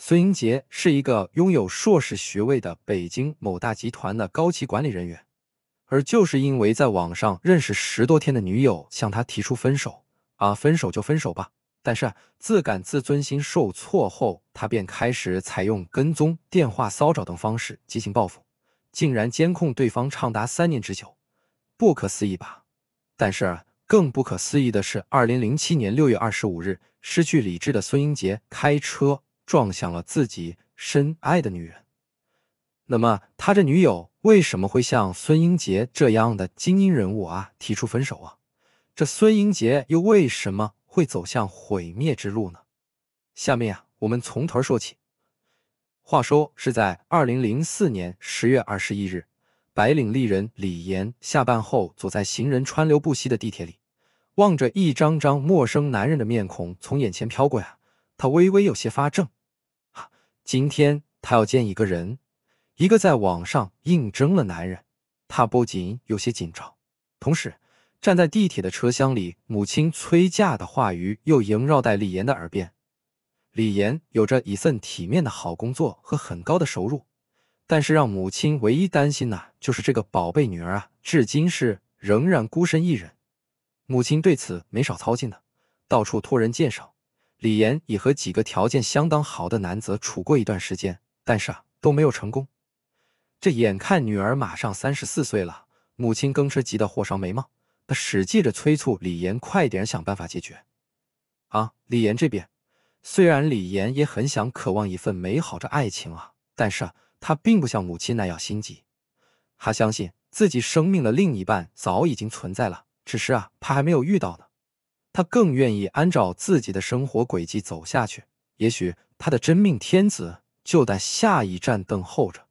孙英杰是一个拥有硕士学位的北京某大集团的高级管理人员，而就是因为在网上认识十多天的女友向他提出分手，啊，分手就分手吧。但是自感自尊心受挫后，他便开始采用跟踪、电话骚扰等方式进行报复，竟然监控对方长达三年之久，不可思议吧？但是更不可思议的是，二零零七年六月二十五日，失去理智的孙英杰开车。撞向了自己深爱的女人，那么他这女友为什么会像孙英杰这样的精英人物啊提出分手啊？这孙英杰又为什么会走向毁灭之路呢？下面啊，我们从头说起。话说是在二零零四年十月二十一日，白领丽人李岩下班后，走在行人川流不息的地铁里，望着一张张陌生男人的面孔从眼前飘过呀，她微微有些发怔。今天他要见一个人，一个在网上应征的男人。他不仅有些紧张，同时站在地铁的车厢里，母亲催嫁的话语又萦绕在李岩的耳边。李岩有着一份体面的好工作和很高的收入，但是让母亲唯一担心的就是这个宝贝女儿啊，至今是仍然孤身一人。母亲对此没少操心呢，到处托人介绍。李岩已和几个条件相当好的男子处过一段时间，但是啊都没有成功。这眼看女儿马上三十四岁了，母亲更是急得火烧眉毛，她使劲着催促李岩快点想办法解决。啊，李岩这边，虽然李岩也很想渴望一份美好的爱情啊，但是啊他并不像母亲那样心急。他相信自己生命的另一半早已经存在了，只是啊他还没有遇到呢。他更愿意按照自己的生活轨迹走下去，也许他的真命天子就在下一站等候着。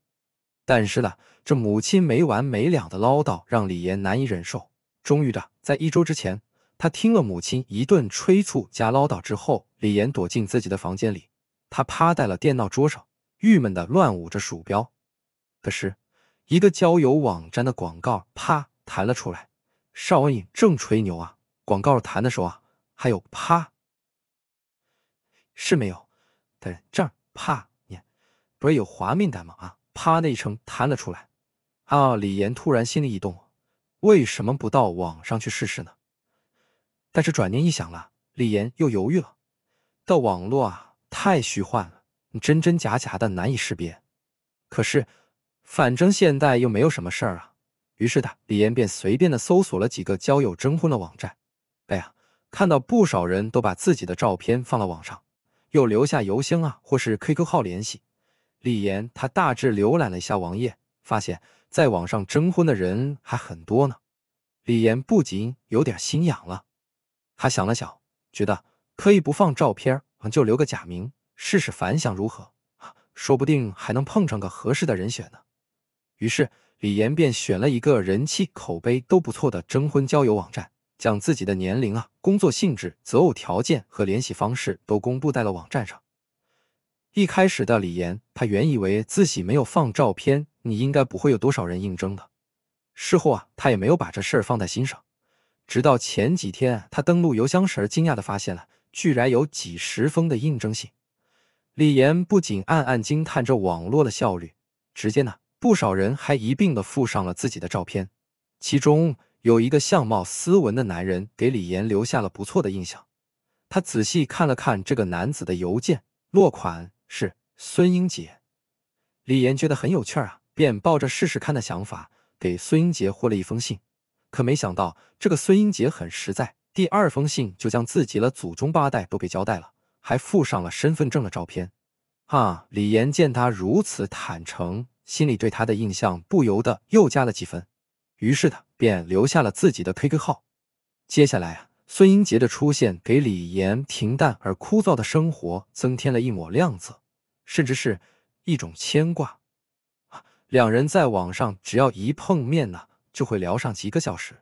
但是呢，这母亲没完没了的唠叨让李岩难以忍受。终于的，在一周之前，他听了母亲一顿催促加唠叨之后，李岩躲进自己的房间里，他趴在了电脑桌上，郁闷的乱舞着鼠标。可是，一个交友网站的广告啪弹了出来，少颖正吹牛啊。广告弹的时候啊，还有啪，是没有，但这儿啪看，不是有滑面感吗？啊，啪那一声弹了出来。啊，李岩突然心里一动，为什么不到网上去试试呢？但是转念一想了，李岩又犹豫了，到网络啊太虚幻了，真真假假的难以识别。可是反正现在又没有什么事儿啊，于是的，李岩便随便的搜索了几个交友征婚的网站。哎呀，看到不少人都把自己的照片放到网上，又留下邮箱啊或是 QQ 号联系。李岩他大致浏览了一下网页，发现在网上征婚的人还很多呢。李岩不仅有点心痒了，他想了想，觉得可以不放照片，就留个假名试试反响如何，说不定还能碰上个合适的人选呢。于是，李岩便选了一个人气口碑都不错的征婚交友网站。将自己的年龄啊、工作性质、择偶条件和联系方式都公布在了网站上。一开始的李岩，他原以为自己没有放照片，你应该不会有多少人应征的。事后啊，他也没有把这事儿放在心上。直到前几天，他登录邮箱时，惊讶的发现了，居然有几十封的应征信。李岩不仅暗暗惊叹这网络的效率，直接呢，不少人还一并的附上了自己的照片，其中。有一个相貌斯文的男人给李岩留下了不错的印象。他仔细看了看这个男子的邮件，落款是孙英杰。李岩觉得很有趣儿啊，便抱着试试看的想法给孙英杰回了一封信。可没想到，这个孙英杰很实在，第二封信就将自己了祖宗八代都给交代了，还附上了身份证的照片。啊！李岩见他如此坦诚，心里对他的印象不由得又加了几分。于是他。便留下了自己的 QQ 号。接下来啊，孙英杰的出现给李岩平淡而枯燥的生活增添了一抹亮色，甚至是一种牵挂。两人在网上只要一碰面呢，就会聊上几个小时。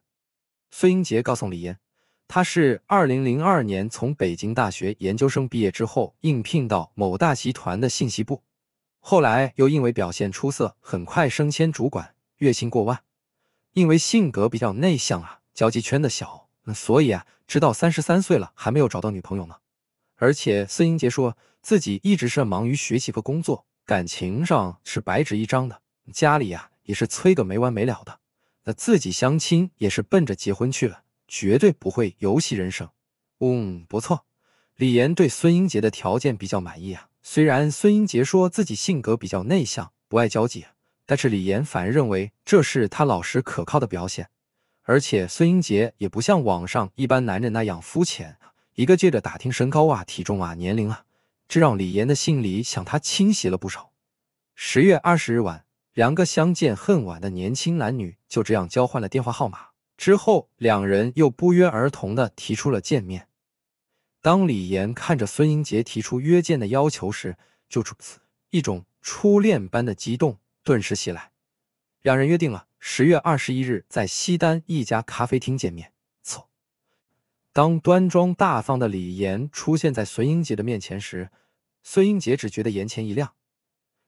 孙英杰告诉李岩，他是二零零二年从北京大学研究生毕业之后，应聘到某大集团的信息部，后来又因为表现出色，很快升迁主管，月薪过万。因为性格比较内向啊，交际圈的小，所以啊，直到三十三岁了还没有找到女朋友呢。而且孙英杰说自己一直是忙于学习和工作，感情上是白纸一张的，家里呀也是催个没完没了的。那自己相亲也是奔着结婚去了，绝对不会游戏人生。嗯，不错。李岩对孙英杰的条件比较满意啊。虽然孙英杰说自己性格比较内向，不爱交际。但是李反而认为这是他老实可靠的表现，而且孙英杰也不像网上一般男人那样肤浅，一个劲的打听身高啊、体重啊、年龄啊，这让李岩的心里想他清晰了不少。十月二十日晚，两个相见恨晚的年轻男女就这样交换了电话号码，之后两人又不约而同的提出了见面。当李岩看着孙英杰提出约见的要求时，就出一种初恋般的激动。顿时袭来，两人约定了十月二十一日在西单一家咖啡厅见面。错，当端庄大方的李岩出现在孙英杰的面前时，孙英杰只觉得眼前一亮，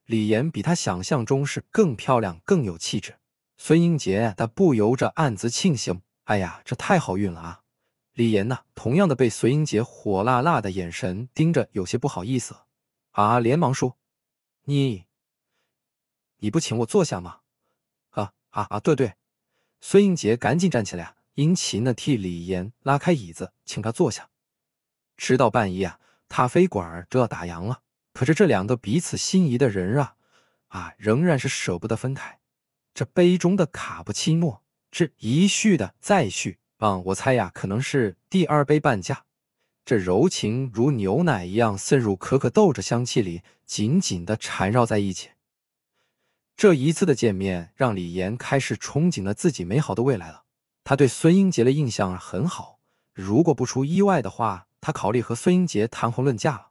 李岩比他想象中是更漂亮、更有气质。孙英杰他不由着暗自庆幸，哎呀，这太好运了啊！李岩呢，同样的被孙英杰火辣辣的眼神盯着，有些不好意思，啊，连忙说：“你。”你不请我坐下吗？啊啊啊！对对，孙英杰赶紧站起来，殷勤的替李岩拉开椅子，请他坐下。直到半夜啊，咖啡馆都要打烊了，可是这两个彼此心仪的人啊啊，仍然是舍不得分开。这杯中的卡布奇诺，这一续的再续，啊，我猜呀，可能是第二杯半价。这柔情如牛奶一样渗入可可豆这香气里，紧紧的缠绕在一起。这一次的见面，让李岩开始憧憬了自己美好的未来了。他对孙英杰的印象很好，如果不出意外的话，他考虑和孙英杰谈婚论嫁了。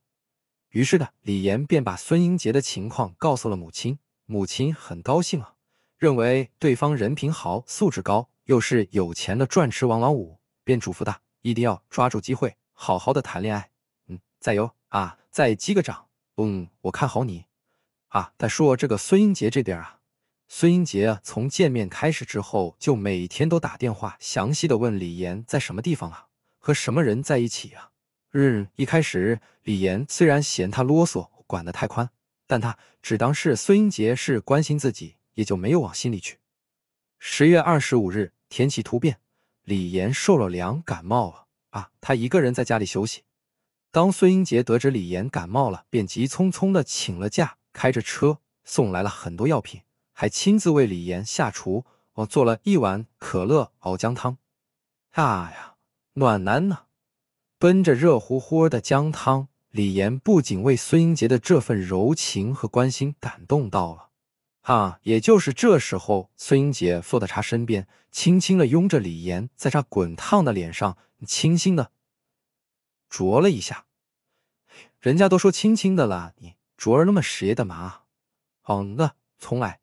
于是呢，李岩便把孙英杰的情况告诉了母亲，母亲很高兴啊，认为对方人品好，素质高，又是有钱的钻石王老五，便嘱咐他一定要抓住机会，好好的谈恋爱。嗯，再有啊，再击个掌。嗯，我看好你。啊，再说这个孙英杰这边啊，孙英杰啊，从见面开始之后，就每天都打电话，详细的问李岩在什么地方啊，和什么人在一起啊。嗯，一开始李岩虽然嫌他啰嗦，管得太宽，但他只当是孙英杰是关心自己，也就没有往心里去。十月二十五日，天气突变，李岩受了凉，感冒了。啊，他一个人在家里休息。当孙英杰得知李岩感冒了，便急匆匆的请了假。开着车送来了很多药品，还亲自为李岩下厨，我做了一碗可乐熬姜汤。啊呀，暖男呢！奔着热乎乎的姜汤，李岩不仅为孙英杰的这份柔情和关心感动到了。啊，也就是这时候，孙英杰坐在他身边，轻轻的拥着李岩，在他滚烫的脸上轻轻的啄了一下。人家都说轻轻的啦，你。啄儿那么实的嘛？好，那重来。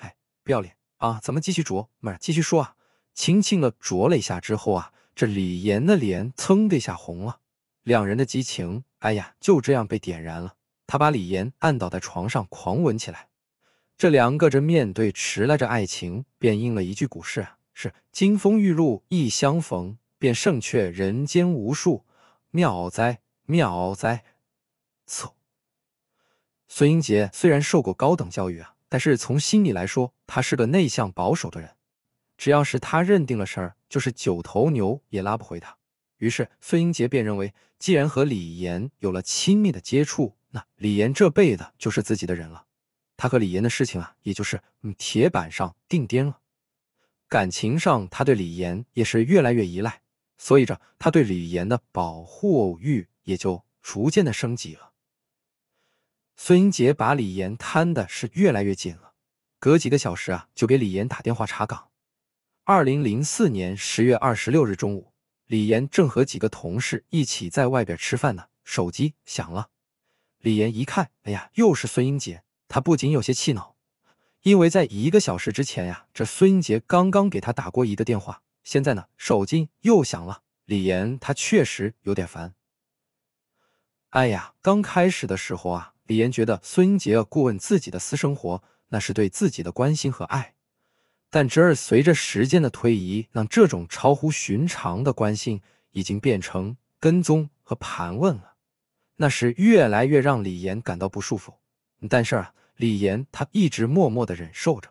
哎，不要脸啊！咱们继续啄，不是继续说啊？轻轻的啄了一下之后啊，这李岩的脸噌的一下红了。两人的激情，哎呀，就这样被点燃了。他把李岩按倒在床上，狂吻起来。这两个人面对迟来的爱情，便应了一句古诗：啊，是“金风玉露一相逢，便胜却人间无数”。妙哉，妙哉！走。孙英杰虽然受过高等教育啊，但是从心里来说，他是个内向保守的人。只要是他认定了事儿，就是九头牛也拉不回他。于是，孙英杰便认为，既然和李岩有了亲密的接触，那李岩这辈子就是自己的人了。他和李岩的事情啊，也就是铁板上钉钉了。感情上，他对李岩也是越来越依赖，所以着他对李岩的保护欲也就逐渐的升级了。孙英杰把李岩摊的是越来越紧了，隔几个小时啊，就给李岩打电话查岗。二零零四年十月二十六日中午，李岩正和几个同事一起在外边吃饭呢，手机响了。李岩一看，哎呀，又是孙英杰。他不仅有些气恼，因为在一个小时之前呀，这孙英杰刚刚给他打过一个电话，现在呢，手机又响了。李岩他确实有点烦。哎呀，刚开始的时候啊。李岩觉得孙杰过问自己的私生活，那是对自己的关心和爱。但侄儿随着时间的推移，让这种超乎寻常的关心已经变成跟踪和盘问了，那是越来越让李岩感到不舒服。但是啊，李岩他一直默默的忍受着。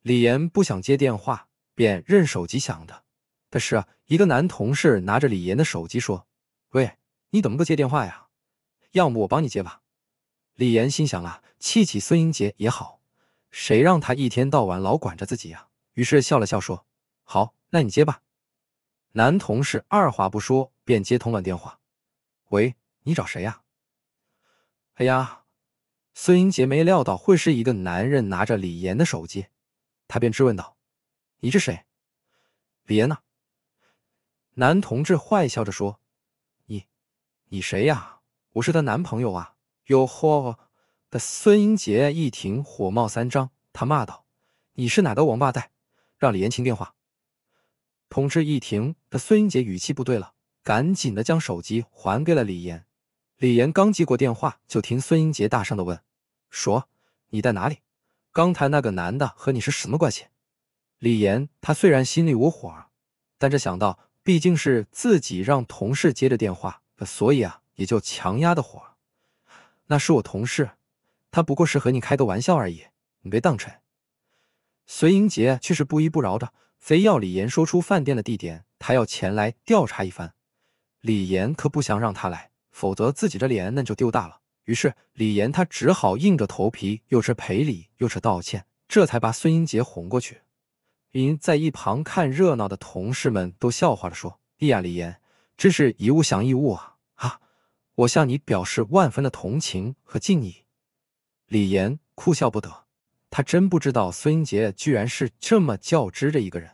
李岩不想接电话，便任手机响的。但是啊，一个男同事拿着李岩的手机说：“喂，你怎么不接电话呀？要么我帮你接吧。”李岩心想啊，气气孙英杰也好，谁让他一天到晚老管着自己啊？于是笑了笑说：“好，那你接吧。”男同事二话不说便接通了电话：“喂，你找谁呀？”哎呀，孙英杰没料到会是一个男人拿着李岩的手机，他便质问道：“你是谁？”李岩呢，男同志坏笑着说：“你，你谁呀？我是她男朋友啊。”哟呵！的孙英杰一听火冒三丈，他骂道：“你是哪个王八蛋？让李延清电话。”同志一听，的孙英杰语气不对了，赶紧的将手机还给了李岩。李岩刚接过电话，就听孙英杰大声的问：“说你在哪里？刚才那个男的和你是什么关系？”李岩他虽然心里无火，但这想到毕竟是自己让同事接着电话，所以啊，也就强压的火。那是我同事，他不过是和你开个玩笑而已，你别当真。孙英杰却是不依不饶的，非要李岩说出饭店的地点，他要前来调查一番。李岩可不想让他来，否则自己的脸那就丢大了。于是李岩他只好硬着头皮，又是赔礼又是道歉，这才把孙英杰哄过去。因在一旁看热闹的同事们都笑话着说：“哎呀，李岩，真是一物降一物啊。”我向你表示万分的同情和敬意。李岩哭笑不得，他真不知道孙英杰居然是这么较真的一个人。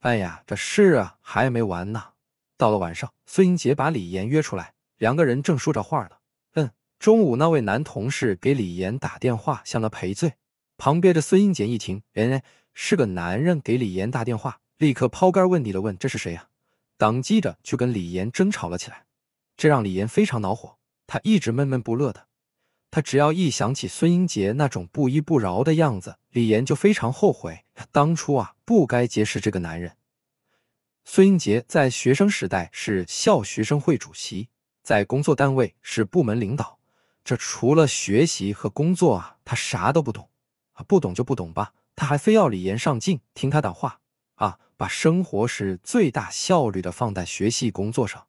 哎呀，这事啊，还没完呢。到了晚上，孙英杰把李岩约出来，两个人正说着话呢。嗯，中午那位男同事给李岩打电话向他赔罪，旁边的孙英杰一听，哎，是个男人给李岩打电话，立刻抛竿问底的问这是谁呀？当记着就跟李岩争吵了起来。这让李岩非常恼火，他一直闷闷不乐的。他只要一想起孙英杰那种不依不饶的样子，李岩就非常后悔，当初啊不该结识这个男人。孙英杰在学生时代是校学生会主席，在工作单位是部门领导。这除了学习和工作啊，他啥都不懂啊，不懂就不懂吧，他还非要李岩上进，听他的话啊，把生活是最大效率的放在学习工作上。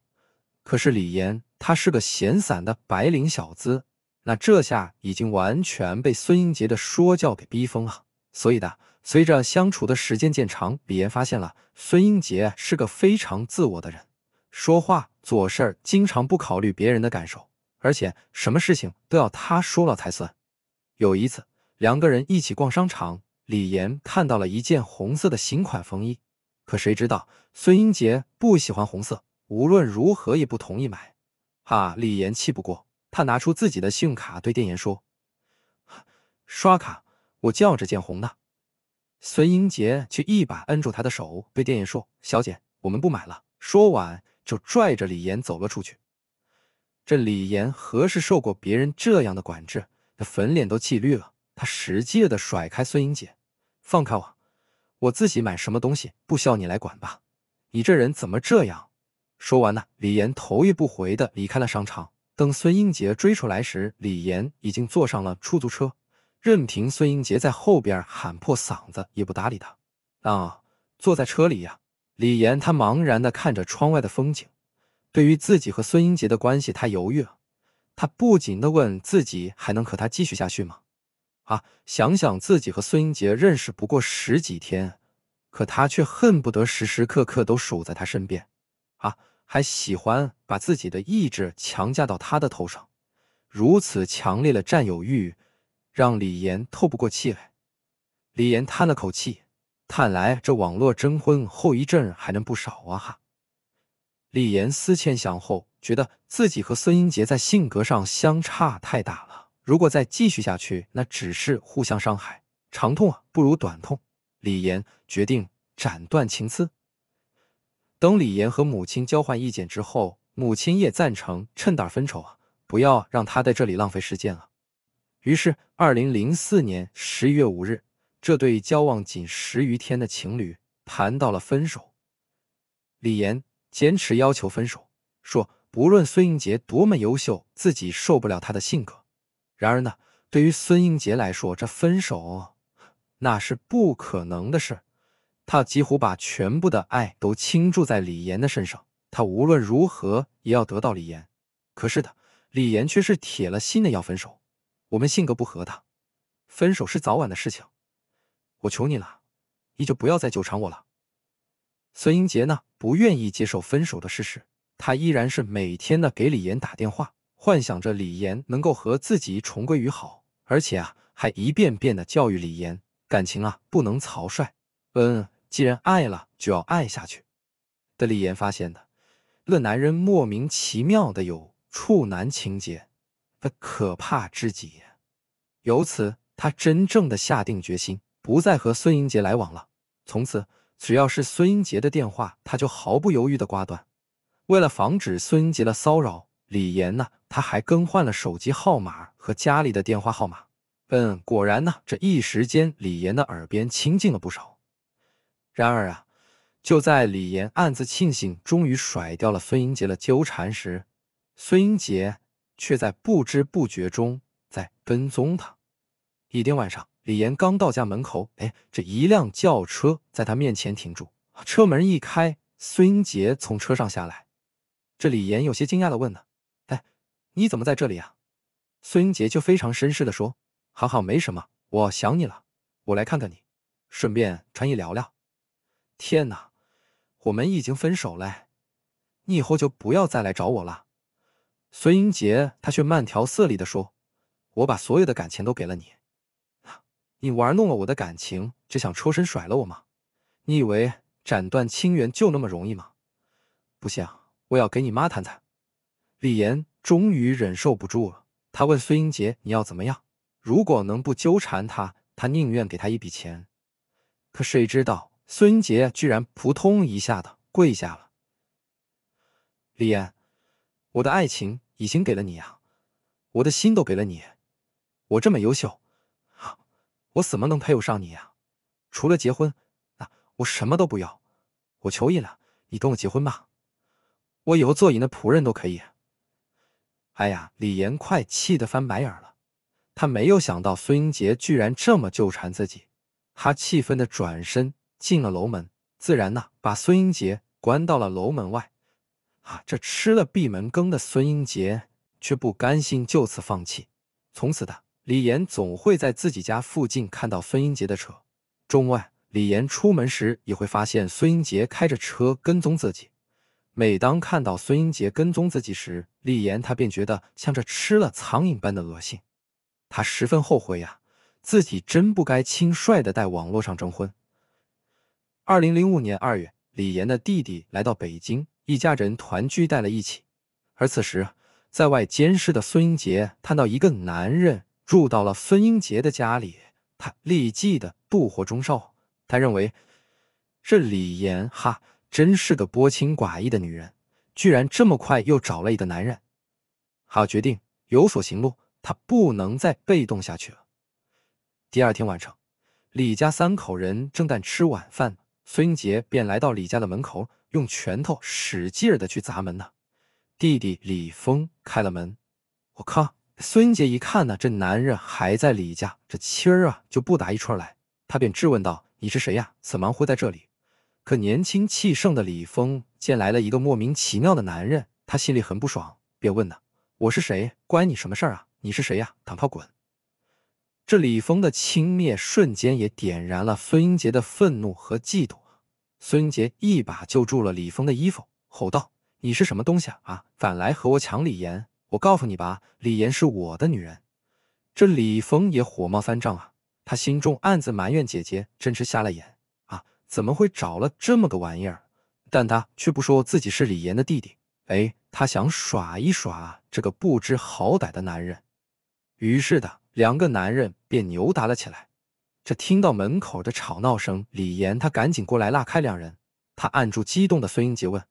可是李岩，他是个闲散的白领小子，那这下已经完全被孙英杰的说教给逼疯了。所以的，随着相处的时间渐长，李岩发现了孙英杰是个非常自我的人，说话做事儿经常不考虑别人的感受，而且什么事情都要他说了才算。有一次，两个人一起逛商场，李岩看到了一件红色的新款风衣，可谁知道孙英杰不喜欢红色。无论如何也不同意买，哈！李岩气不过，他拿出自己的信用卡对店员说：“刷卡，我叫着见红的。”孙英杰却一把摁住他的手，对店员说：“小姐，我们不买了。”说完就拽着李岩走了出去。这李岩何时受过别人这样的管制？他粉脸都气绿了，他使劲的甩开孙英杰：“放开我，我自己买什么东西不需要你来管吧？你这人怎么这样？”说完呢，李岩头也不回的离开了商场。等孙英杰追出来时，李岩已经坐上了出租车，任凭孙英杰在后边喊破嗓子也不搭理他。啊，坐在车里呀，李岩他茫然的看着窗外的风景。对于自己和孙英杰的关系，他犹豫了。他不禁的问自己，还能和他继续下去吗？啊，想想自己和孙英杰认识不过十几天，可他却恨不得时时刻刻都守在他身边。啊，还喜欢把自己的意志强加到他的头上，如此强烈的占有欲，让李岩透不过气来。李岩叹了口气，看来这网络征婚后遗症还能不少啊！哈。李岩思前想后，觉得自己和孙英杰在性格上相差太大了，如果再继续下去，那只是互相伤害，长痛啊不如短痛。李岩决定斩断情丝。等李岩和母亲交换意见之后，母亲也赞成趁早分手啊，不要让他在这里浪费时间了。于是，二零零四年十一月五日，这对交往仅十余天的情侣谈到了分手。李岩坚持要求分手，说不论孙英杰多么优秀，自己受不了他的性格。然而呢，对于孙英杰来说，这分手那是不可能的事。他几乎把全部的爱都倾注在李岩的身上，他无论如何也要得到李岩。可是的，李岩却是铁了心的要分手。我们性格不合的，分手是早晚的事情。我求你了，你就不要再纠缠我了。孙英杰呢，不愿意接受分手的事实，他依然是每天的给李岩打电话，幻想着李岩能够和自己重归于好。而且啊，还一遍遍的教育李岩，感情啊不能草率。嗯。既然爱了，就要爱下去。的李岩发现的，这男人莫名其妙的有处男情节，的可怕至极。由此，他真正的下定决心，不再和孙英杰来往了。从此，只要是孙英杰的电话，他就毫不犹豫的挂断。为了防止孙英杰的骚扰，李岩呢，他还更换了手机号码和家里的电话号码。嗯，果然呢，这一时间，李岩的耳边清静了不少。然而啊，就在李岩暗自庆幸终于甩掉了孙英杰的纠缠时，孙英杰却在不知不觉中在跟踪他。一天晚上，李岩刚到家门口，哎，这一辆轿车在他面前停住，车门一开，孙英杰从车上下来。这李岩有些惊讶的问呢：“哎，你怎么在这里啊？”孙英杰就非常绅士的说：“好好，没什么，我想你了，我来看看你，顺便传衣聊聊。”天哪，我们已经分手了，你以后就不要再来找我了。孙英杰他却慢条斯理地说：“我把所有的感情都给了你，你玩弄了我的感情，只想抽身甩了我吗？你以为斩断情缘就那么容易吗？不行，我要给你妈谈谈。”李岩终于忍受不住了，他问孙英杰：“你要怎么样？如果能不纠缠他，他宁愿给他一笔钱。可谁知道？”孙英杰居然扑通一下的跪下了。李岩，我的爱情已经给了你呀，我的心都给了你，我这么优秀，我怎么能配不上你呀？除了结婚，啊，我什么都不要。我求你了，你跟我结婚吧，我以后做你的仆人都可以。哎呀，李岩快气得翻白眼了，他没有想到孙英杰居然这么纠缠自己，他气愤的转身。进了楼门，自然呐，把孙英杰关到了楼门外。啊，这吃了闭门羹的孙英杰却不甘心就此放弃。从此，的李岩总会在自己家附近看到孙英杰的车。中外，李岩出门时也会发现孙英杰开着车跟踪自己。每当看到孙英杰跟踪自己时，李岩他便觉得像这吃了苍蝇般的恶心。他十分后悔呀，自己真不该轻率的在网络上征婚。二零零五年二月，李岩的弟弟来到北京，一家人团聚在了一起。而此时，在外监视的孙英杰看到一个男人住到了孙英杰的家里，他立即的妒火中烧。他认为，这李岩哈真是个薄情寡义的女人，居然这么快又找了一个男人。好，决定有所行动，他不能再被动下去了。第二天晚上，李家三口人正在吃晚饭。孙英杰便来到李家的门口，用拳头使劲的去砸门呢。弟弟李峰开了门，我靠！孙英杰一看呢，这男人还在李家，这亲儿啊就不打一串来。他便质问道：“你是谁呀？怎么会在这里？”可年轻气盛的李峰见来了一个莫名其妙的男人，他心里很不爽，便问呢：“我是谁？关你什么事儿啊？你是谁呀？赶快滚！”这李峰的轻蔑瞬间也点燃了孙英杰的愤怒和嫉妒。孙杰一把揪住了李峰的衣服，吼道：“你是什么东西啊？敢来和我抢李岩？我告诉你吧，李岩是我的女人。”这李峰也火冒三丈啊，他心中暗自埋怨姐姐真是瞎了眼啊，怎么会找了这么个玩意儿？但他却不说自己是李岩的弟弟。哎，他想耍一耍这个不知好歹的男人。于是的，两个男人便扭打了起来。这听到门口的吵闹声，李岩他赶紧过来拉开两人，他按住激动的孙英杰问：“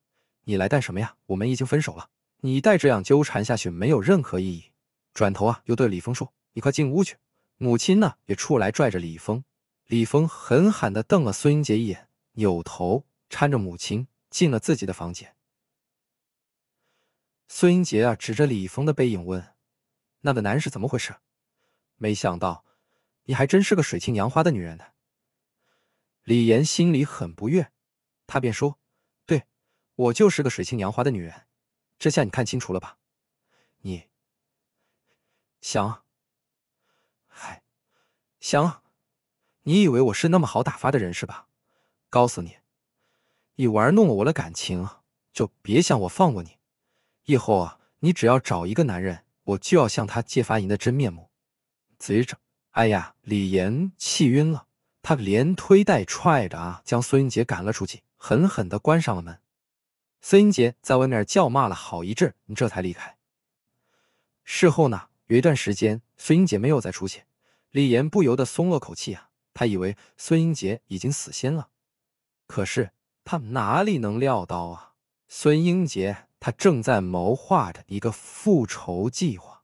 你来干什么呀？我们已经分手了，你再这样纠缠下去没有任何意义。”转头啊，又对李峰说：“你快进屋去。”母亲呢也出来拽着李峰，李峰狠狠地瞪了孙英杰一眼，扭头搀着母亲进了自己的房间。孙英杰啊，指着李峰的背影问：“那个男是怎么回事？”没想到。你还真是个水性杨花的女人呢！李岩心里很不悦，他便说：“对我就是个水性杨花的女人，这下你看清楚了吧？你想，嗨，想，你以为我是那么好打发的人是吧？告诉你，你玩弄了我的感情，就别想我放过你。以后啊，你只要找一个男人，我就要向他揭发你的真面目，嘴着。”哎呀！李岩气晕了，他连推带踹的啊，将孙英杰赶了出去，狠狠的关上了门。孙英杰在外面叫骂了好一阵，这才离开。事后呢，有一段时间孙英杰没有再出现，李岩不由得松了口气啊，他以为孙英杰已经死心了。可是他哪里能料到啊？孙英杰他正在谋划着一个复仇计划。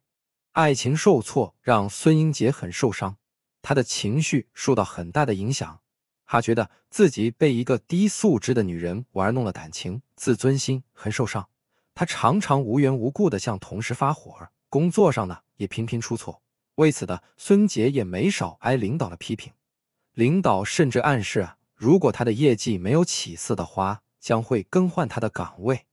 爱情受挫让孙英杰很受伤，他的情绪受到很大的影响。他觉得自己被一个低素质的女人玩弄了感情，自尊心很受伤。他常常无缘无故的向同事发火，工作上呢也频频出错。为此的孙杰也没少挨领导的批评，领导甚至暗示啊，如果他的业绩没有起色的话，将会更换他的岗位。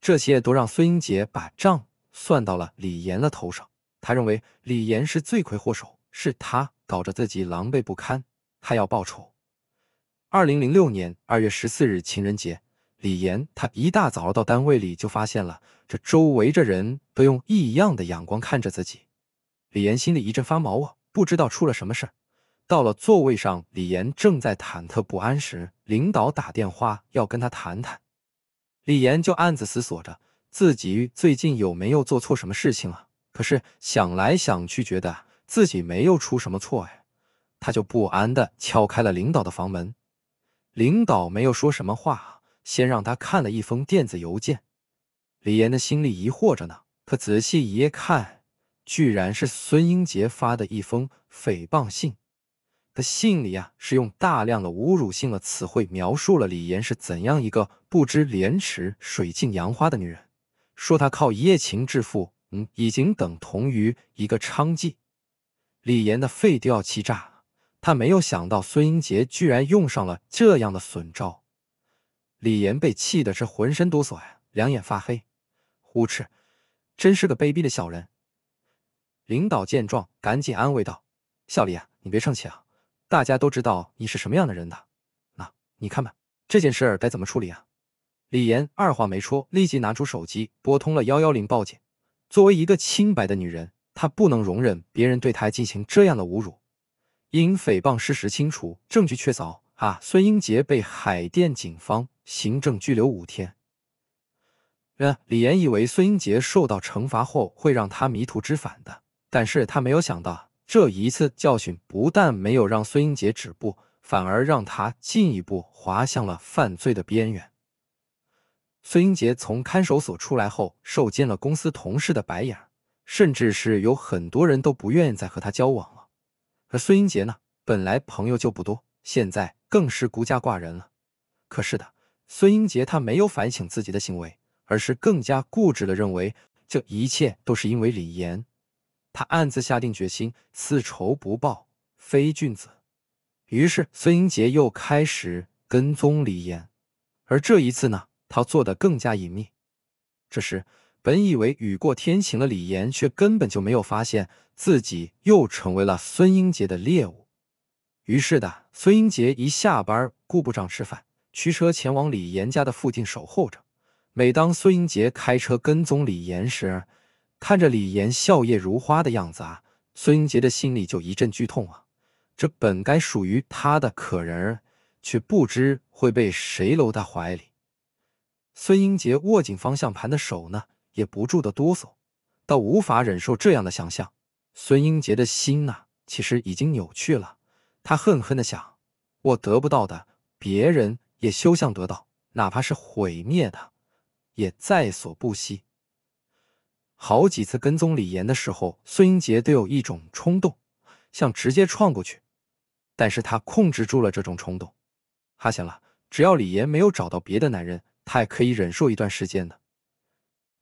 这些都让孙英杰把账。算到了李岩的头上，他认为李岩是罪魁祸首，是他搞着自己狼狈不堪，他要报仇。二零零六年二月十四日情人节，李岩他一大早到单位里就发现了，这周围这人都用异样的眼光看着自己，李岩心里一阵发毛啊，不知道出了什么事到了座位上，李岩正在忐忑不安时，领导打电话要跟他谈谈，李岩就暗自思索着。自己最近有没有做错什么事情啊？可是想来想去，觉得自己没有出什么错呀，他就不安的敲开了领导的房门。领导没有说什么话，先让他看了一封电子邮件。李岩的心里疑惑着呢，可仔细一看，居然是孙英杰发的一封诽谤信。他信里啊，是用大量的侮辱性的词汇描述了李岩是怎样一个不知廉耻、水性杨花的女人。说他靠一夜情致富，嗯，已经等同于一个娼妓。李岩的肺都要气炸了，他没有想到孙英杰居然用上了这样的损招。李岩被气的是浑身哆嗦呀，两眼发黑，呼耻！真是个卑鄙的小人。领导见状，赶紧安慰道：“小李啊，你别生气啊，大家都知道你是什么样的人呐。那你看吧，这件事该怎么处理啊？”李岩二话没说，立即拿出手机拨通了幺幺零报警。作为一个清白的女人，她不能容忍别人对她进行这样的侮辱。因诽谤事实清楚，证据确凿啊，孙英杰被海淀警方行政拘留五天。呃，李岩以为孙英杰受到惩罚后会让他迷途知返的，但是他没有想到，这一次教训不但没有让孙英杰止步，反而让他进一步滑向了犯罪的边缘。孙英杰从看守所出来后，受尽了公司同事的白眼，甚至是有很多人都不愿意再和他交往了。而孙英杰呢，本来朋友就不多，现在更是孤家寡人了。可是的，孙英杰他没有反省自己的行为，而是更加固执的认为这一切都是因为李岩。他暗自下定决心，此仇不报非君子。于是，孙英杰又开始跟踪李岩，而这一次呢？他做的更加隐秘。这时，本以为雨过天晴了，李岩却根本就没有发现自己又成为了孙英杰的猎物。于是的，孙英杰一下班顾不上吃饭，驱车前往李岩家的附近守候着。每当孙英杰开车跟踪李岩时，看着李岩笑靥如花的样子啊，孙英杰的心里就一阵剧痛啊！这本该属于他的可人儿，却不知会被谁搂在怀里。孙英杰握紧方向盘的手呢，也不住的哆嗦，到无法忍受这样的想象。孙英杰的心呐，其实已经扭曲了。他恨恨的想：我得不到的，别人也休想得到，哪怕是毁灭的，也在所不惜。好几次跟踪李岩的时候，孙英杰都有一种冲动，想直接撞过去，但是他控制住了这种冲动。他想了，只要李岩没有找到别的男人。他也可以忍受一段时间的。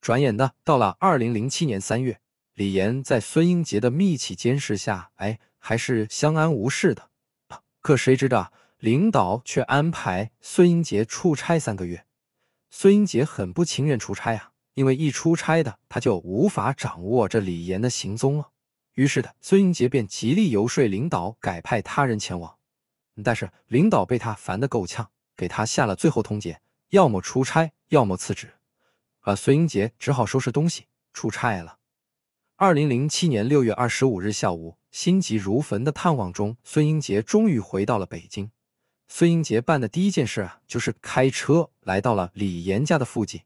转眼的到了二零零七年三月，李岩在孙英杰的密切监视下，哎，还是相安无事的。可谁知道，领导却安排孙英杰出差三个月。孙英杰很不情愿出差啊，因为一出差的他就无法掌握这李岩的行踪了。于是的孙英杰便极力游说领导改派他人前往，但是领导被他烦得够呛，给他下了最后通牒。要么出差，要么辞职，啊，孙英杰只好收拾东西出差了。二零零七年六月二十五日下午，心急如焚的探望中，孙英杰终于回到了北京。孙英杰办的第一件事啊，就是开车来到了李岩家的附近。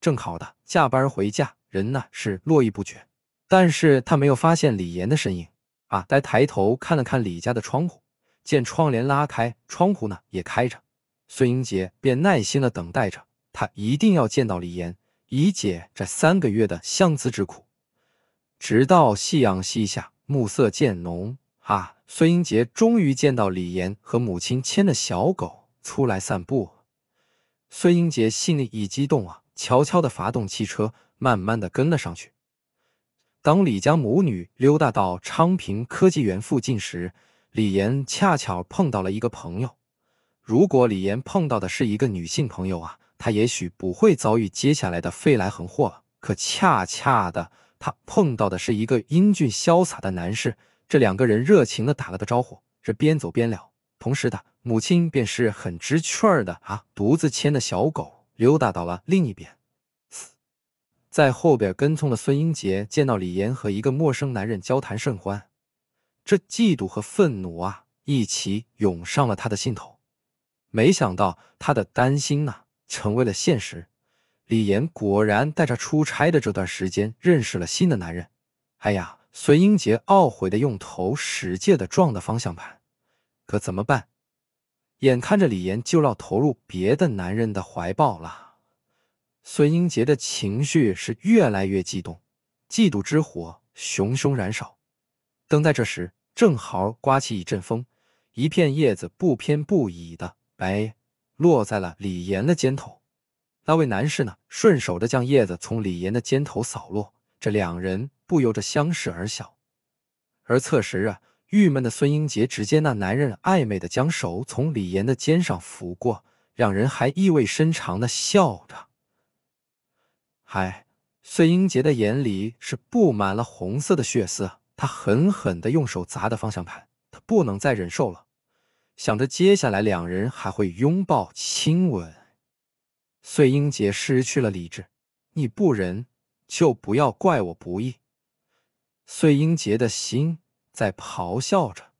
正好的下班回家，人呢是络绎不绝，但是他没有发现李岩的身影。啊，待抬头看了看李家的窗户，见窗帘拉开，窗户呢也开着。孙英杰便耐心的等待着，他一定要见到李岩，以解这三个月的相思之苦。直到夕阳西下，暮色渐浓啊！孙英杰终于见到李岩和母亲牵着小狗出来散步。孙英杰心里一激动啊，悄悄的发动汽车，慢慢的跟了上去。当李家母女溜达到昌平科技园附近时，李岩恰巧碰到了一个朋友。如果李岩碰到的是一个女性朋友啊，他也许不会遭遇接下来的飞来横祸。可恰恰的，他碰到的是一个英俊潇洒的男士。这两个人热情的打了个招呼，这边走边聊。同时的母亲便是很知趣儿的啊，独自牵着小狗溜达到了另一边，在后边跟从的孙英杰见到李岩和一个陌生男人交谈甚欢，这嫉妒和愤怒啊，一起涌上了他的心头。没想到他的担心呢成为了现实，李岩果然带着出差的这段时间认识了新的男人。哎呀，孙英杰懊悔的用头使劲的撞的方向盘，可怎么办？眼看着李岩就要投入别的男人的怀抱了，孙英杰的情绪是越来越激动，嫉妒之火熊熊燃烧。等在这时，正好刮起一阵风，一片叶子不偏不倚的。白落在了李岩的肩头，那位男士呢，顺手的将叶子从李岩的肩头扫落，这两人不由得相视而笑。而侧时啊，郁闷的孙英杰直接那男人暧昧的将手从李岩的肩上拂过，两人还意味深长的笑着。嗨，孙英杰的眼里是布满了红色的血丝，他狠狠的用手砸的方向盘，他不能再忍受了。想着接下来两人还会拥抱亲吻，穗英杰失去了理智。你不仁，就不要怪我不义。穗英杰的心在咆哮着。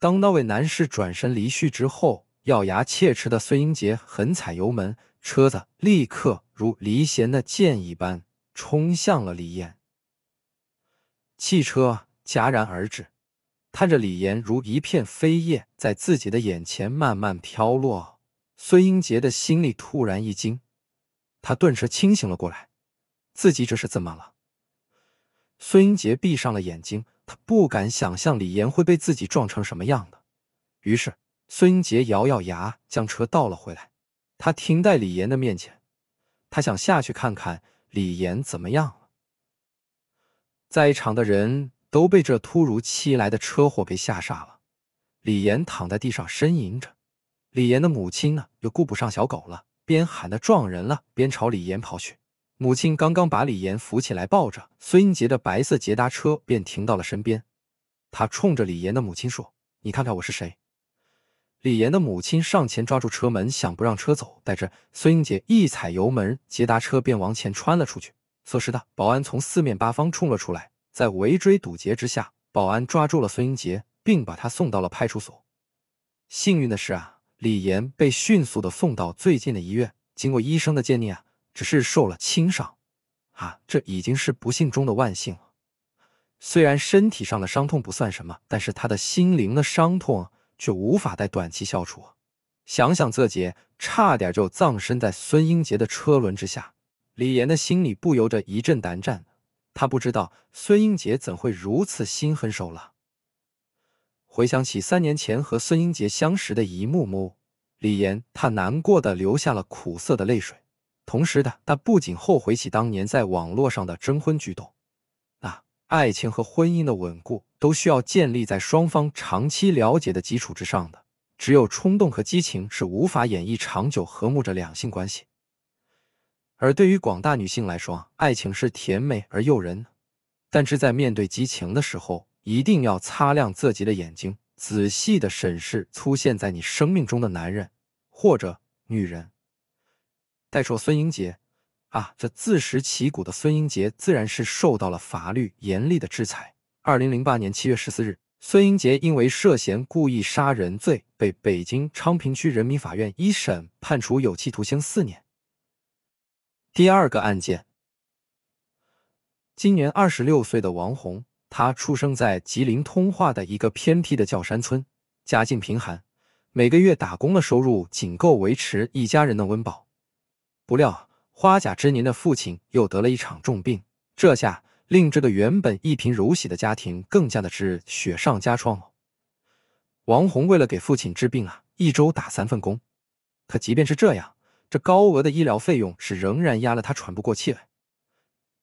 当那位男士转身离去之后，咬牙切齿的穗英杰狠踩油门，车子立刻如离弦的箭一般冲向了李艳。汽车戛然而止。看着李岩如一片飞叶，在自己的眼前慢慢飘落，孙英杰的心里突然一惊，他顿时清醒了过来，自己这是怎么了？孙英杰闭上了眼睛，他不敢想象李岩会被自己撞成什么样的。于是，孙英杰咬咬牙，将车倒了回来，他停在李岩的面前，他想下去看看李岩怎么样了。在场的人。都被这突如其来的车祸给吓傻了。李岩躺在地上呻吟着，李岩的母亲呢，又顾不上小狗了，边喊的撞人了，边朝李岩跑去。母亲刚刚把李岩扶起来抱着，孙英杰的白色捷达车便停到了身边。他冲着李岩的母亲说：“你看看我是谁？”李岩的母亲上前抓住车门，想不让车走，带着孙英杰一踩油门，捷达车便往前穿了出去。此时的保安从四面八方冲了出来。在围追堵截之下，保安抓住了孙英杰，并把他送到了派出所。幸运的是啊，李岩被迅速的送到最近的医院。经过医生的鉴定啊，只是受了轻伤，啊，这已经是不幸中的万幸了。虽然身体上的伤痛不算什么，但是他的心灵的伤痛却无法在短期消除。想想自己差点就葬身在孙英杰的车轮之下，李岩的心里不由着一阵胆颤。他不知道孙英杰怎会如此心狠手辣。回想起三年前和孙英杰相识的一幕幕，李岩他难过的流下了苦涩的泪水。同时的，他不仅后悔起当年在网络上的征婚举动。啊，爱情和婚姻的稳固都需要建立在双方长期了解的基础之上的，只有冲动和激情是无法演绎长久和睦的两性关系。而对于广大女性来说，爱情是甜美而诱人，但是在面对激情的时候，一定要擦亮自己的眼睛，仔细的审视出现在你生命中的男人或者女人。代说孙英杰啊，这自食其果的孙英杰自然是受到了法律严厉的制裁。二零零八年七月十四日，孙英杰因为涉嫌故意杀人罪，被北京昌平区人民法院一审判处有期徒刑四年。第二个案件，今年二十六岁的王红，她出生在吉林通化的一个偏僻的叫山村，家境贫寒，每个月打工的收入仅够维持一家人的温饱。不料花甲之年的父亲又得了一场重病，这下令这个原本一贫如洗的家庭更加的是雪上加霜了。王红为了给父亲治病啊，一周打三份工，可即便是这样。这高额的医疗费用是仍然压了他喘不过气来。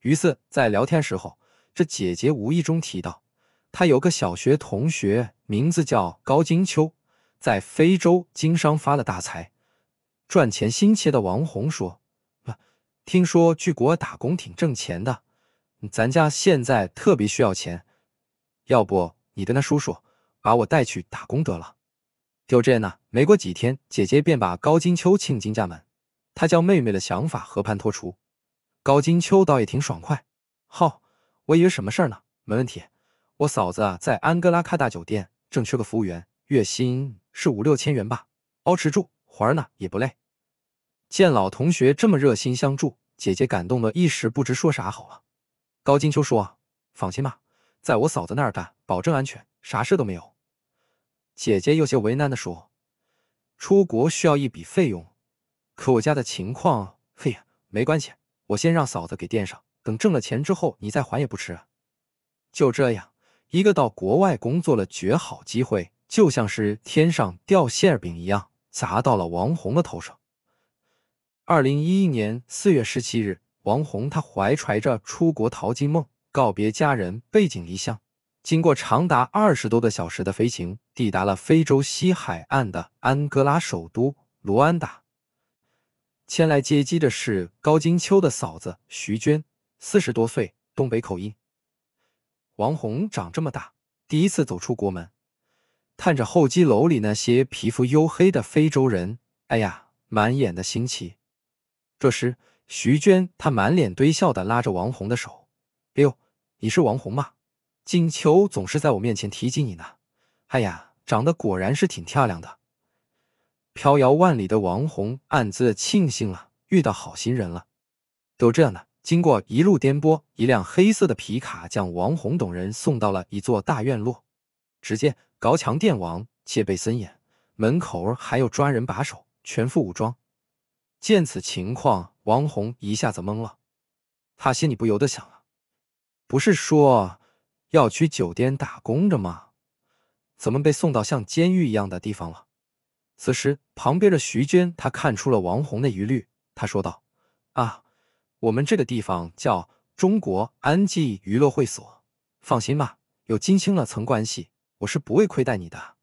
于是，在聊天时候，这姐姐无意中提到，她有个小学同学，名字叫高金秋，在非洲经商发了大财。赚钱心切的王红说：“听说去国外打工挺挣钱的，咱家现在特别需要钱，要不你跟他叔叔把我带去打工得了？”就这样呢，没过几天，姐姐便把高金秋请进家门。他将妹妹的想法和盘托出，高金秋倒也挺爽快。好，我以为什么事儿呢？没问题，我嫂子啊在安哥拉开大酒店正缺个服务员，月薪是五六千元吧，包吃住，活儿呢也不累。见老同学这么热心相助，姐姐感动的一时不知说啥好了。高金秋说：“放心吧，在我嫂子那儿干，保证安全，啥事都没有。”姐姐有些为难地说：“出国需要一笔费用。”可我家的情况，嘿呀，没关系，我先让嫂子给垫上，等挣了钱之后你再还也不迟。就这样，一个到国外工作了绝好机会，就像是天上掉馅饼一样砸到了王红的头上。二零一一年四月十七日，王红她怀揣着出国淘金梦，告别家人，背井离乡，经过长达二十多个小时的飞行，抵达了非洲西海岸的安哥拉首都罗安达。前来接机的是高金秋的嫂子徐娟，四十多岁，东北口音。王红长这么大第一次走出国门，看着候机楼里那些皮肤黝黑的非洲人，哎呀，满眼的新奇。这时，徐娟她满脸堆笑的拉着王红的手，哎呦，你是王红吗？金秋总是在我面前提起你呢，哎呀，长得果然是挺漂亮的。飘摇万里的王红暗自庆幸了，遇到好心人了。都这样的。经过一路颠簸，一辆黑色的皮卡将王红等人送到了一座大院落。只见高墙电网，戒备森严，门口还有抓人把守，全副武装。见此情况，王红一下子懵了，他心里不由得想啊，不是说要去酒店打工的吗？怎么被送到像监狱一样的地方了？此时，旁边的徐娟她看出了王红的疑虑，她说道：“啊，我们这个地方叫中国安吉娱乐会所，放心吧，有金青那层关系，我是不会亏待你的。”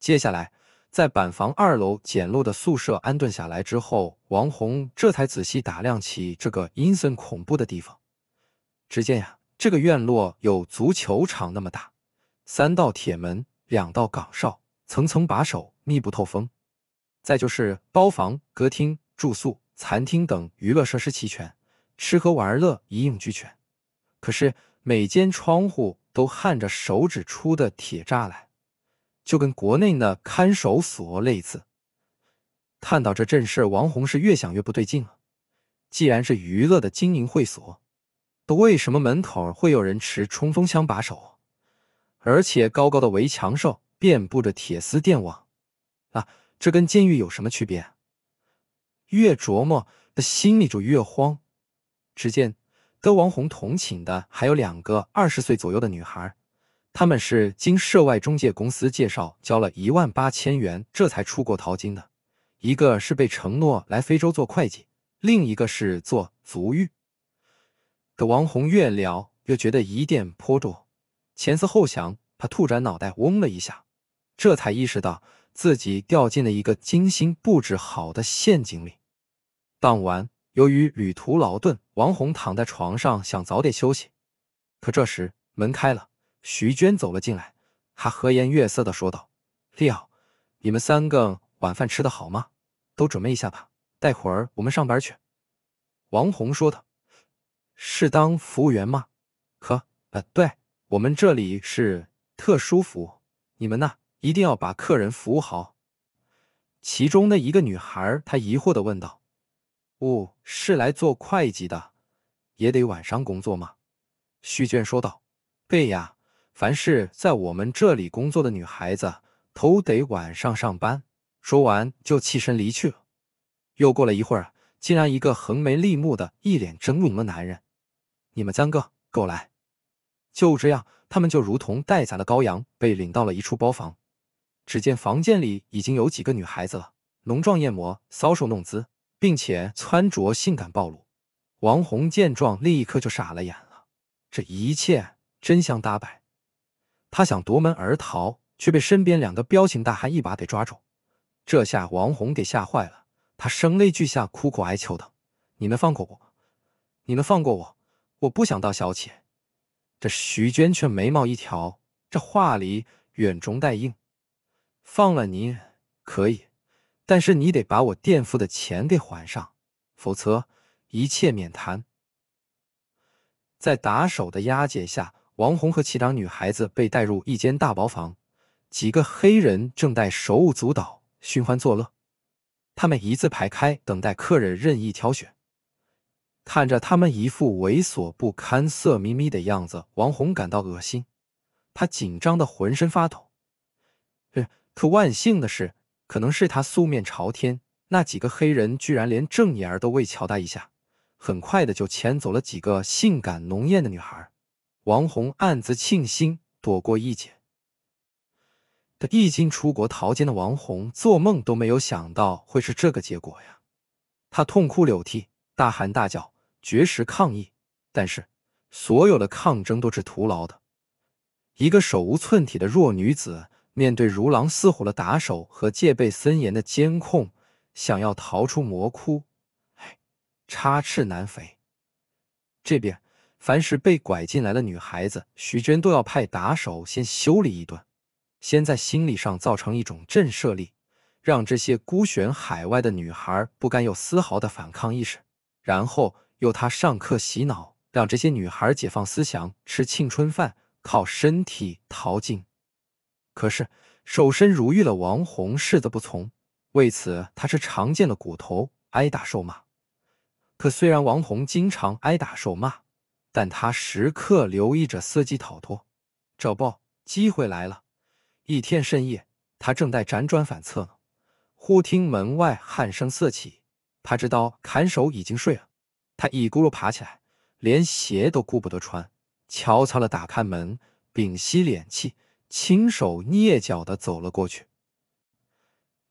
接下来，在板房二楼简陋的宿舍安顿下来之后，王红这才仔细打量起这个阴森恐怖的地方。只见呀，这个院落有足球场那么大，三道铁门，两道岗哨，层层把守。密不透风，再就是包房、歌厅、住宿、餐厅等娱乐设施齐全，吃喝玩乐一应俱全。可是每间窗户都焊着手指粗的铁栅栏，就跟国内的看守所类似。看到这阵势，王红是越想越不对劲了。既然是娱乐的经营会所，为什么门口会有人持冲锋枪把守？而且高高的围墙上遍布着铁丝电网。啊，这跟监狱有什么区别？越琢磨，心里就越慌。只见德王红同寝的还有两个二十岁左右的女孩，她们是经涉外中介公司介绍，交了一万八千元，这才出国淘金的。一个是被承诺来非洲做会计，另一个是做足浴。得王红越聊越觉得疑点颇多，前思后想，他突然脑袋嗡了一下，这才意识到。自己掉进了一个精心布置好的陷阱里。当晚，由于旅途劳顿，王红躺在床上想早点休息。可这时门开了，徐娟走了进来，她和颜悦色的说道：“丽奥，你们三个晚饭吃的好吗？都准备一下吧，待会儿我们上班去。”王红说：“道：“是当服务员吗？”“可，呃，对，我们这里是特殊服务，你们呢？”一定要把客人服务好。其中的一个女孩，她疑惑的问道：“哦，是来做会计的，也得晚上工作吗？”徐娟说道：“对呀，凡是在我们这里工作的女孩子，都得晚上上班。”说完就起身离去了。又过了一会儿，竟然一个横眉立目的、一脸狰狞的男人：“你们三个，跟我来！”就这样，他们就如同待宰的羔羊，被领到了一处包房。只见房间里已经有几个女孩子了，浓妆艳抹，搔首弄姿，并且穿着性感暴露。王红见状，立刻就傻了眼了。这一切真相大白，他想夺门而逃，却被身边两个彪形大汉一把给抓住。这下王红给吓坏了，他声泪俱下，苦苦哀求道：“你们放过我，你们放过我，我不想当小姐。”这徐娟却眉毛一挑，这话里软中带硬。放了您可以，但是你得把我垫付的钱给还上，否则一切免谈。在打手的押解下，王红和其他女孩子被带入一间大包房。几个黑人正在手舞足蹈、寻欢作乐，他们一字排开，等待客人任意挑选。看着他们一副猥琐不堪、色眯眯的样子，王红感到恶心。他紧张的浑身发抖。可万幸的是，可能是他素面朝天，那几个黑人居然连正眼儿都未瞧他一下，很快的就牵走了几个性感浓艳的女孩。王红暗自庆幸，躲过一劫。他一经出国逃监的王红，做梦都没有想到会是这个结果呀！他痛哭流涕，大喊大叫，绝食抗议，但是所有的抗争都是徒劳的。一个手无寸铁的弱女子。面对如狼似虎的打手和戒备森严的监控，想要逃出魔窟，哎，插翅难飞。这边凡是被拐进来的女孩子，徐娟都要派打手先修理一顿，先在心理上造成一种震慑力，让这些孤悬海外的女孩不敢有丝毫的反抗意识，然后由他上课洗脑，让这些女孩解放思想，吃青春饭，靠身体淘金。可是守身如玉的王红誓则不从。为此，他是常见的骨头挨打受骂。可虽然王红经常挨打受骂，但他时刻留意着伺机逃脱。这不，机会来了。一天深夜，他正在辗转反侧呢，忽听门外鼾声四起。他知道砍手已经睡了，他一咕噜爬起来，连鞋都顾不得穿，悄悄的打开门，屏息敛气。轻手蹑脚的走了过去，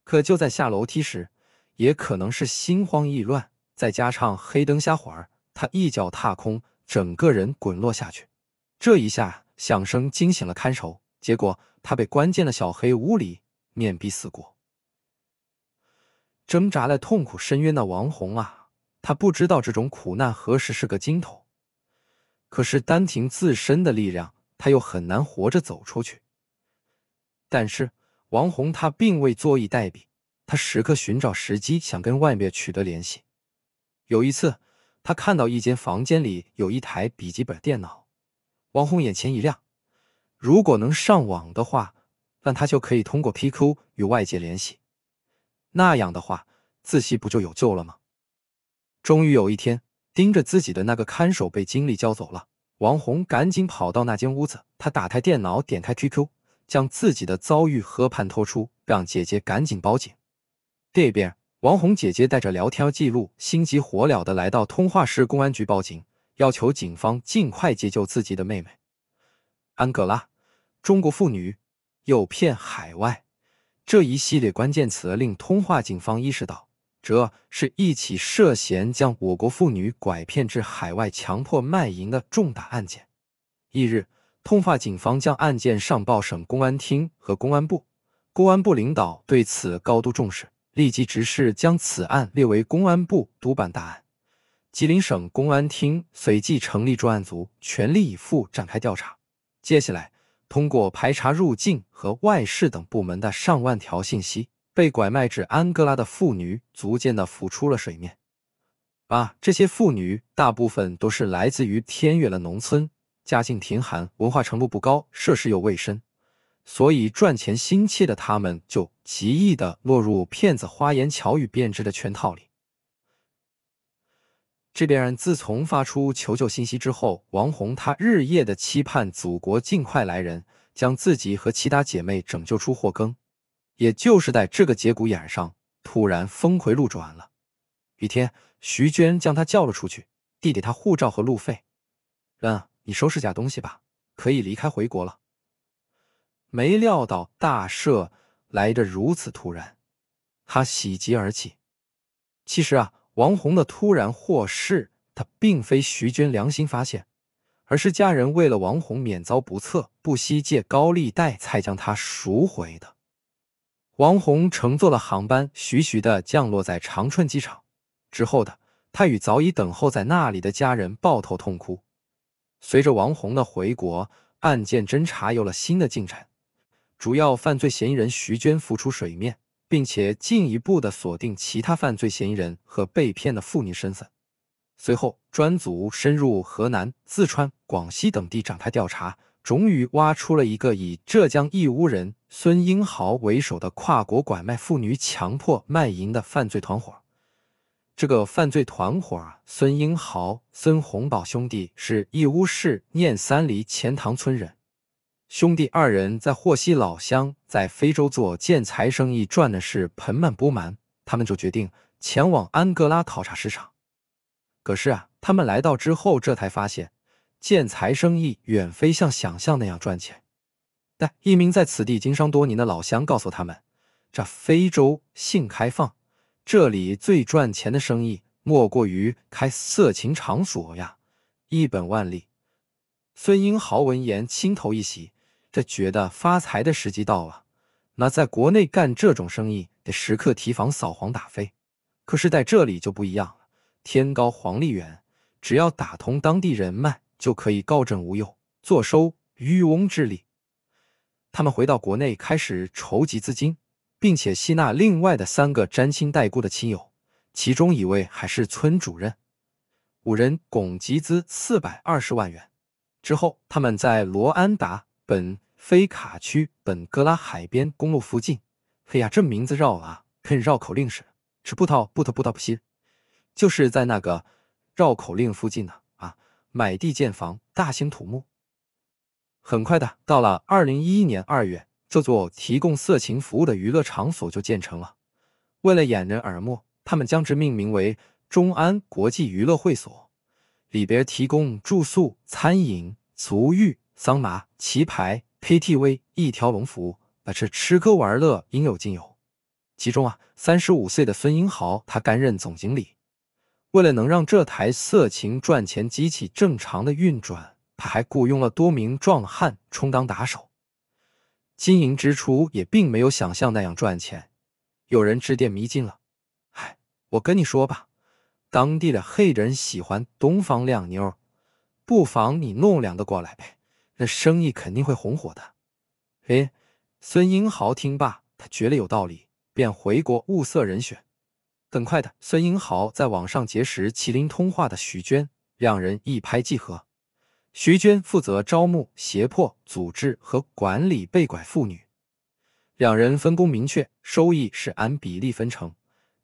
可就在下楼梯时，也可能是心慌意乱，再加上黑灯瞎火儿，他一脚踏空，整个人滚落下去。这一下响声惊醒了看守，结果他被关进了小黑屋里面壁思过，挣扎在痛苦深渊的王红啊，他不知道这种苦难何时是个尽头。可是单凭自身的力量，他又很难活着走出去。但是王红他并未坐以待毙，他时刻寻找时机，想跟外面取得联系。有一次，他看到一间房间里有一台笔记本电脑，王红眼前一亮，如果能上网的话，那他就可以通过 p q 与外界联系。那样的话，自己不就有救了吗？终于有一天，盯着自己的那个看守被经理叫走了，王红赶紧跑到那间屋子，他打开电脑，点开 QQ。将自己的遭遇和盘托出，让姐姐赶紧报警。这边，王红姐姐带着聊天记录，心急火燎的来到通化市公安局报警，要求警方尽快解救自己的妹妹。安格拉，中国妇女，诱骗海外，这一系列关键词令通化警方意识到，这是一起涉嫌将我国妇女拐骗至海外、强迫卖淫的重大案件。翌日。通化警方将案件上报省公安厅和公安部，公安部领导对此高度重视，立即指示将此案列为公安部督办大案。吉林省公安厅随即成立专案组，全力以赴展开调查。接下来，通过排查入境和外事等部门的上万条信息，被拐卖至安哥拉的妇女逐渐的浮出了水面。啊，这些妇女大部分都是来自于偏远的农村。家境贫寒，文化程度不高，涉世又未深，所以赚钱心切的他们就极易的落入骗子花言巧语编织的圈套里。这边自从发出求救信息之后，王红她日夜的期盼祖国尽快来人，将自己和其他姐妹拯救出祸根。也就是在这个节骨眼上，突然峰回路转了。一天，徐娟将她叫了出去，递给她护照和路费。嗯。你收拾下东西吧，可以离开回国了。没料到大赦来得如此突然，他喜极而泣。其实啊，王红的突然获释，他并非徐娟良心发现，而是家人为了王红免遭不测，不惜借高利贷才将他赎回的。王红乘坐了航班，徐徐的降落在长春机场。之后的他与早已等候在那里的家人抱头痛哭。随着王红的回国，案件侦查有了新的进展。主要犯罪嫌疑人徐娟浮出水面，并且进一步的锁定其他犯罪嫌疑人和被骗的妇女身份。随后，专组深入河南、四川、广西等地展开调查，终于挖出了一个以浙江义乌人孙英豪为首的跨国拐卖妇女、强迫卖淫的犯罪团伙。这个犯罪团伙，孙英豪、孙洪宝兄弟是义乌市念三里钱塘村人。兄弟二人在获悉老乡在非洲做建材生意赚的是盆满钵满，他们就决定前往安哥拉考察市场。可是啊，他们来到之后，这才发现建材生意远非像想象那样赚钱。但一名在此地经商多年的老乡告诉他们，这非洲性开放。这里最赚钱的生意，莫过于开色情场所呀，一本万利。孙英豪闻言，心头一喜，他觉得发财的时机到了。那在国内干这种生意，得时刻提防扫黄打非。可是在这里就不一样了，天高皇帝远，只要打通当地人脉，就可以高枕无忧，坐收渔翁之利。他们回到国内，开始筹集资金。并且吸纳另外的三个沾亲带故的亲友，其中一位还是村主任。五人共集资四百二十万元。之后，他们在罗安达本菲卡区本格拉海边公路附近，哎呀，这名字绕啊，跟绕口令似的，是不？套不吐不萄不就是在那个绕口令附近呢啊，买地建房，大兴土木。很快的，到了二零一一年二月。这座提供色情服务的娱乐场所就建成了。为了掩人耳目，他们将之命名为“中安国际娱乐会所”。里边提供住宿、餐饮、足浴、桑拿、棋牌、KTV，一条龙服务，把这吃喝玩乐应有尽有。其中啊，三十五岁的孙英豪他担任总经理。为了能让这台色情赚钱机器正常的运转，他还雇佣了多名壮汉充当打手。经营之初也并没有想象那样赚钱，有人指点迷津了。哎，我跟你说吧，当地的黑人喜欢东方靓妞，不妨你弄两个过来呗，那生意肯定会红火的。哎，孙英豪听罢，他觉得有道理，便回国物色人选。很快的，孙英豪在网上结识麒麟通话的徐娟，两人一拍即合。徐娟负责招募、胁迫、组织和管理被拐妇女，两人分工明确，收益是按比例分成。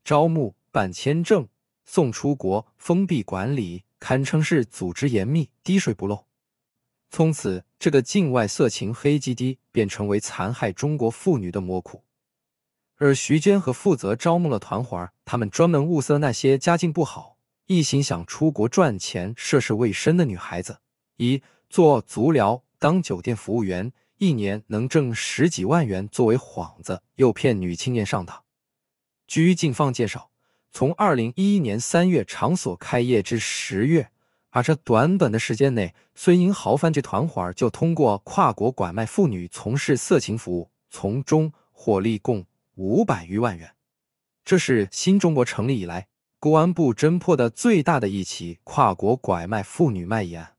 招募、办签证、送出国、封闭管理，堪称是组织严密、滴水不漏。从此，这个境外色情黑基地便成为残害中国妇女的魔窟。而徐娟和负责招募了团伙他们专门物色那些家境不好、一心想出国赚钱、涉世未深的女孩子。一做足疗，当酒店服务员，一年能挣十几万元，作为幌子诱骗女青年上当。据警方介绍，从二零一一年三月场所开业至十月，而这短短的时间内，孙英豪犯罪团伙就通过跨国拐卖妇女从事色情服务，从中获利共五百余万元。这是新中国成立以来公安部侦破的最大的一起跨国拐卖妇女卖淫案。